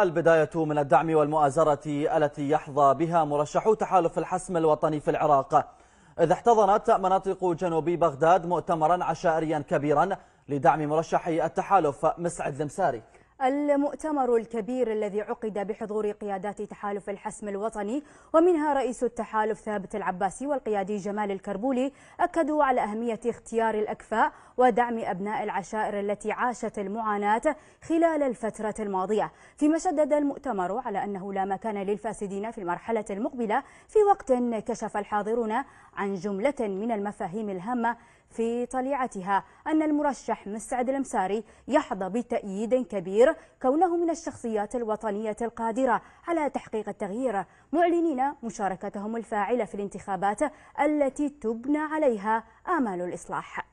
البداية من الدعم والمؤازرة التي يحظى بها مرشحو تحالف الحسم الوطني في العراق إذ احتضنت مناطق جنوب بغداد مؤتمرا عشائريا كبيرا لدعم مرشحي التحالف مسعد المساري المؤتمر الكبير الذي عقد بحضور قيادات تحالف الحسم الوطني ومنها رئيس التحالف ثابت العباسي والقيادي جمال الكربولي أكدوا على أهمية اختيار الأكفاء ودعم أبناء العشائر التي عاشت المعاناة خلال الفترة الماضية فيما شدد المؤتمر على أنه لا مكان للفاسدين في المرحلة المقبلة في وقت كشف الحاضرون عن جملة من المفاهيم الهامة في طليعتها أن المرشح مستعد المساري يحظى بتأييد كبير كونه من الشخصيات الوطنية القادرة على تحقيق التغيير معلنين مشاركتهم الفاعلة في الانتخابات التي تبنى عليها آمال الإصلاح